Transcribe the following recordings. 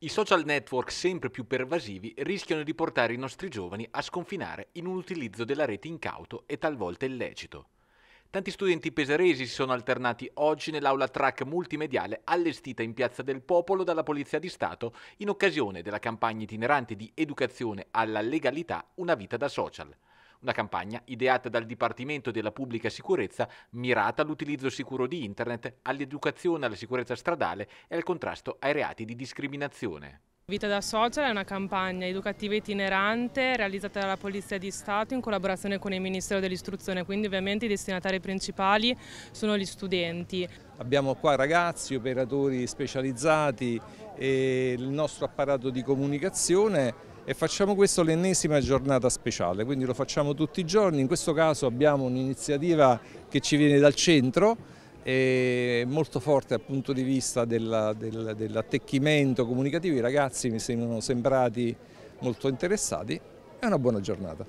I social network sempre più pervasivi rischiano di portare i nostri giovani a sconfinare in un utilizzo della rete incauto e talvolta illecito. Tanti studenti pesaresi si sono alternati oggi nell'aula track multimediale allestita in Piazza del Popolo dalla Polizia di Stato in occasione della campagna itinerante di educazione alla legalità Una vita da social una campagna ideata dal Dipartimento della Pubblica Sicurezza mirata all'utilizzo sicuro di Internet, all'educazione alla sicurezza stradale e al contrasto ai reati di discriminazione. Vita da Social è una campagna educativa itinerante realizzata dalla Polizia di Stato in collaborazione con il Ministero dell'Istruzione, quindi ovviamente i destinatari principali sono gli studenti. Abbiamo qua ragazzi, operatori specializzati e il nostro apparato di comunicazione e facciamo questo l'ennesima giornata speciale, quindi lo facciamo tutti i giorni, in questo caso abbiamo un'iniziativa che ci viene dal centro e molto forte dal punto di vista dell'attecchimento comunicativo, i ragazzi mi sembrano sembrati molto interessati, è una buona giornata.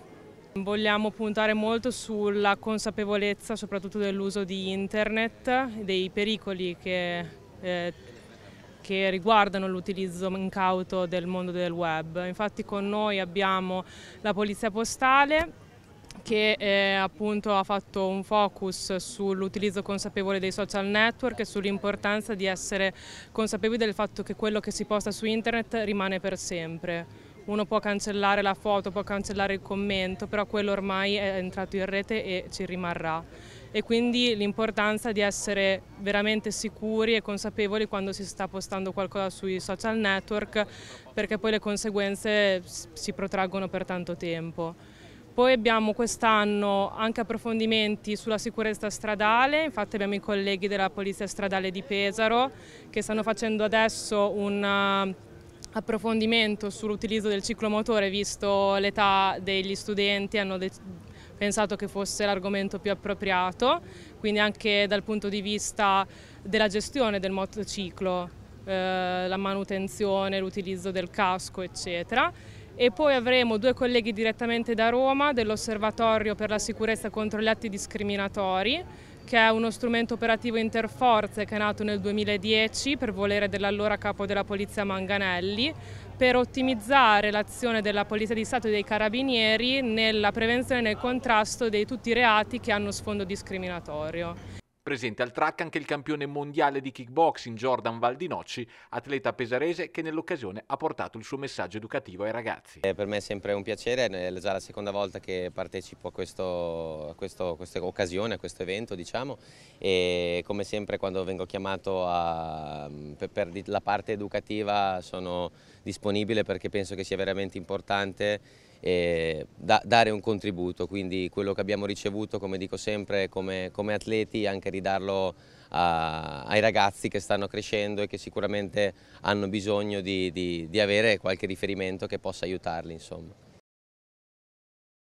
Vogliamo puntare molto sulla consapevolezza soprattutto dell'uso di internet, dei pericoli che eh, che riguardano l'utilizzo incauto del mondo del web. Infatti con noi abbiamo la Polizia Postale che eh, appunto ha fatto un focus sull'utilizzo consapevole dei social network e sull'importanza di essere consapevoli del fatto che quello che si posta su internet rimane per sempre. Uno può cancellare la foto, può cancellare il commento, però quello ormai è entrato in rete e ci rimarrà e quindi l'importanza di essere veramente sicuri e consapevoli quando si sta postando qualcosa sui social network perché poi le conseguenze si protraggono per tanto tempo. Poi abbiamo quest'anno anche approfondimenti sulla sicurezza stradale, infatti abbiamo i colleghi della Polizia Stradale di Pesaro che stanno facendo adesso un approfondimento sull'utilizzo del ciclomotore visto l'età degli studenti, hanno pensato che fosse l'argomento più appropriato, quindi anche dal punto di vista della gestione del motociclo, eh, la manutenzione, l'utilizzo del casco, eccetera. E poi avremo due colleghi direttamente da Roma dell'Osservatorio per la sicurezza contro gli atti discriminatori, che è uno strumento operativo interforze che è nato nel 2010 per volere dell'allora capo della polizia Manganelli, per ottimizzare l'azione della Polizia di Stato e dei Carabinieri nella prevenzione e nel contrasto di tutti i reati che hanno sfondo discriminatorio. Presente al track anche il campione mondiale di kickboxing Jordan Valdinocci, atleta pesarese che nell'occasione ha portato il suo messaggio educativo ai ragazzi. per me è sempre un piacere, è già la seconda volta che partecipo a, questo, a, questo, a questa occasione, a questo evento diciamo, e come sempre quando vengo chiamato a, per, per la parte educativa sono disponibile perché penso che sia veramente importante eh, da, dare un contributo, quindi quello che abbiamo ricevuto, come dico sempre, come, come atleti, anche ridarlo a, ai ragazzi che stanno crescendo e che sicuramente hanno bisogno di, di, di avere qualche riferimento che possa aiutarli. Insomma.